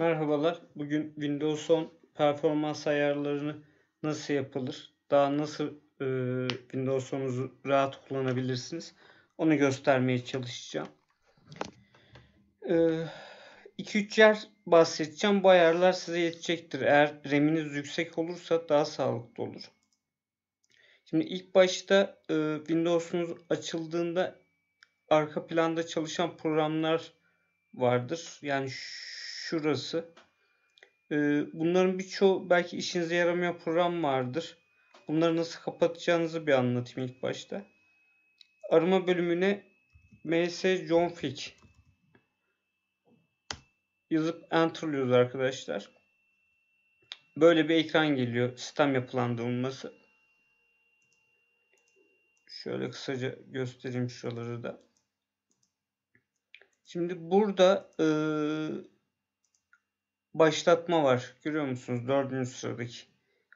Merhabalar. Bugün Windows 10 performans ayarlarını nasıl yapılır? Daha nasıl e, Windows 10'unuzu rahat kullanabilirsiniz? Onu göstermeye çalışacağım. 2-3 e, yer bahsedeceğim. Bu ayarlar size yetecektir. Eğer RAM'iniz yüksek olursa daha sağlıklı olur. Şimdi ilk başta e, Windows'unuz açıldığında arka planda çalışan programlar vardır. Yani şu şurası. Ee, bunların birçoğu belki işinize yaramayan program vardır. Bunları nasıl kapatacağınızı bir anlatayım ilk başta. Arama bölümüne ms johnfig yazıp enter'lıyoruz arkadaşlar. Böyle bir ekran geliyor sistem yapılandırılması. Şöyle kısaca göstereyim şuraları da. Şimdi burada ıı, başlatma var. Görüyor musunuz? Dördüncü sıradaki.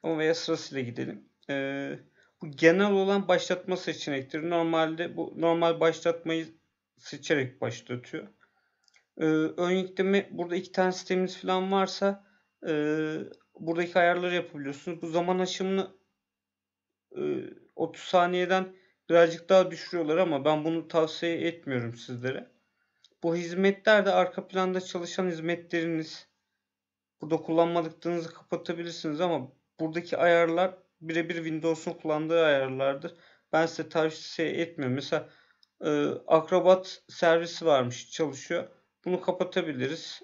Ama veya sırasıyla gidelim. Ee, bu genel olan başlatma seçenektir. Normalde bu normal başlatmayı seçerek başlatıyor. Ee, ön burada iki tane sistemimiz falan varsa e, buradaki ayarları yapabiliyorsunuz. Bu zaman aşımını e, 30 saniyeden birazcık daha düşürüyorlar ama ben bunu tavsiye etmiyorum sizlere. Bu hizmetlerde de arka planda çalışan hizmetleriniz Burada kullanmadıklarınızı kapatabilirsiniz ama buradaki ayarlar birebir Windows'un kullandığı ayarlardır. Ben size tavsiye etmiyorum. Mesela e, Acrobat servisi varmış çalışıyor. Bunu kapatabiliriz.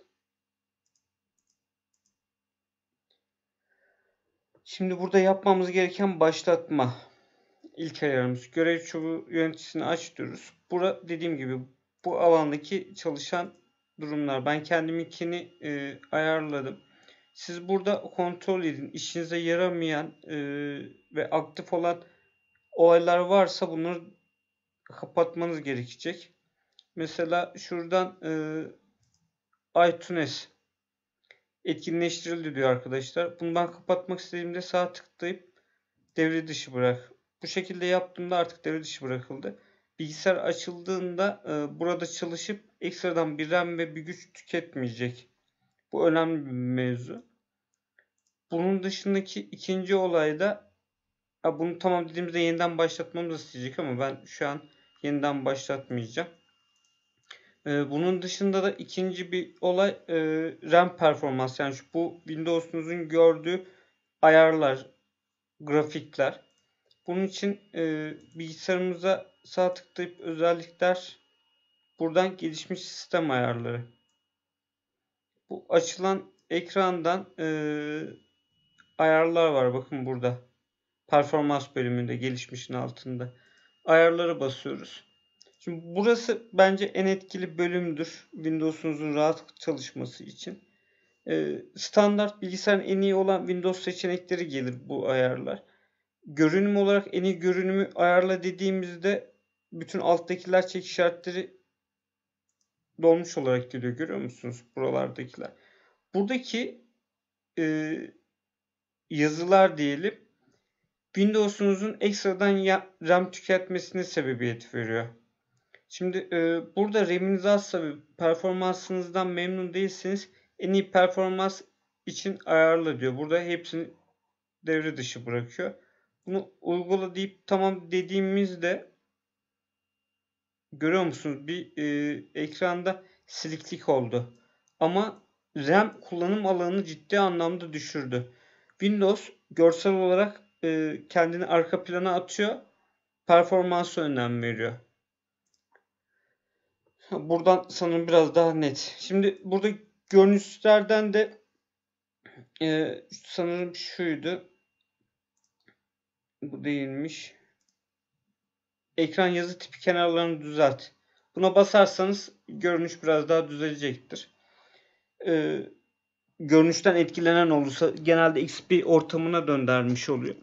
Şimdi burada yapmamız gereken başlatma. ilk ayarımız. Görev çubuğu yöneticisini aç diyoruz. Bura dediğim gibi bu alandaki çalışan durumlar. Ben kendiminkini e, ayarladım. Siz burada kontrol edin. İşinize yaramayan e, ve aktif olan olaylar varsa bunları kapatmanız gerekecek. Mesela şuradan e, iTunes etkinleştirildi diyor arkadaşlar. Bunu ben kapatmak istediğimde sağ tıklayıp devre dışı bırak. Bu şekilde yaptığımda artık devre dışı bırakıldı. Bilgisayar açıldığında e, burada çalışıp ekstradan bir RAM ve bir güç tüketmeyecek. Bu önemli bir mevzu. Bunun dışındaki ikinci olayda ya bunu tamam dediğimizde yeniden başlatmamız isteyecek ama ben şu an yeniden başlatmayacağım. Ee, bunun dışında da ikinci bir olay e, RAM performans. Yani şu, bu Windows'unuzun gördüğü ayarlar, grafikler. Bunun için e, bilgisayarımıza sağ tıklayıp özellikler buradan gelişmiş sistem ayarları. Bu açılan ekrandan e, ayarlar var bakın burada. Performans bölümünde gelişmişin altında. Ayarlara basıyoruz. Şimdi burası bence en etkili bölümdür Windows'unuzun rahat çalışması için. Ee, standart bilgisayarın en iyi olan Windows seçenekleri gelir bu ayarlar. Görünüm olarak en iyi görünümü ayarla dediğimizde bütün alttakiler çek işaretleri dolmuş olarak geliyor. Görüyor musunuz buralardakiler? Buradaki e, yazılar diyelim Windows'unuzun ekstradan RAM tüketmesine sebebiyet veriyor. Şimdi e, burada RAM'iniz azsa ve performansınızdan memnun değilseniz en iyi performans için ayarla diyor. Burada hepsini devre dışı bırakıyor. Bunu uygula deyip tamam dediğimizde görüyor musunuz bir e, ekranda siliklik oldu. Ama RAM kullanım alanını ciddi anlamda düşürdü. Windows görsel olarak e, kendini arka plana atıyor. performansı önem veriyor. Buradan sanırım biraz daha net. Şimdi burada görünüşlerden de e, sanırım şuydu. Bu değilmiş. Ekran yazı tipi kenarlarını düzelt. Buna basarsanız görünüş biraz daha düzelecektir. Ee, görünüşten etkilenen olursa genelde XP ortamına döndürmüş oluyor.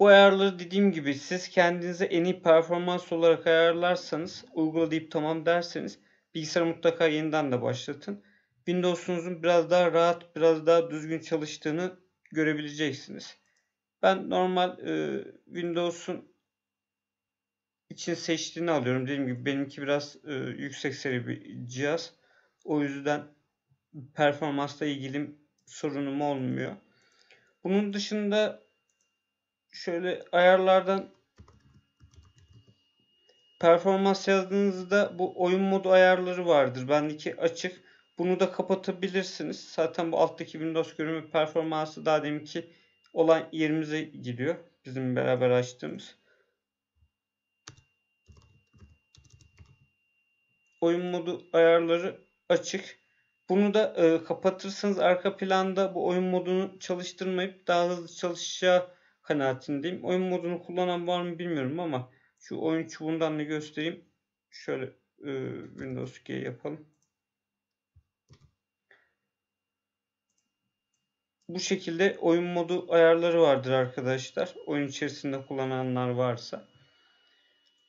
Bu ayarları dediğim gibi siz kendinize en iyi performans olarak ayarlarsanız uygula deyip tamam derseniz bilgisayarı mutlaka yeniden de başlatın. Windows'unuzun biraz daha rahat, biraz daha düzgün çalıştığını görebileceksiniz. Ben normal e, Windows'un için seçtiğini alıyorum. Dediğim gibi benimki biraz e, yüksek seri bir cihaz. O yüzden performansla ilgili sorunum olmuyor. Bunun dışında şöyle ayarlardan performans yazdığınızda bu oyun modu ayarları vardır. Bendeki açık. Bunu da kapatabilirsiniz. Zaten bu alttaki Windows görünme performansı daha deminki olan yerimize gidiyor. Bizim beraber açtığımız. Oyun modu ayarları açık. Bunu da e, kapatırsanız arka planda bu oyun modunu çalıştırmayıp daha hızlı çalışacağı kanaatindeyim. Oyun modunu kullanan var mı bilmiyorum ama şu oyun çubuğundan da göstereyim. Şöyle e, Windows G yapalım. Bu şekilde oyun modu ayarları vardır arkadaşlar. Oyun içerisinde kullananlar varsa.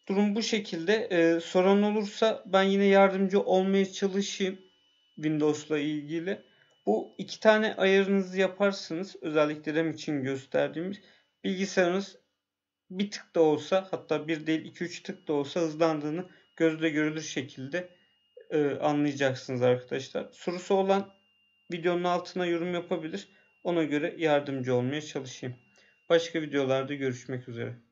Durum bu şekilde. E, soran olursa ben yine yardımcı olmaya çalışayım. Windows'la ilgili. Bu iki tane ayarınızı yaparsınız özellikle RAM için gösterdiğimiz bilgisayarınız bir tık da olsa hatta bir değil 2-3 tık da olsa hızlandığını gözle görülür şekilde e, anlayacaksınız arkadaşlar. Sorusu olan videonun altına yorum yapabilir. Ona göre yardımcı olmaya çalışayım. Başka videolarda görüşmek üzere.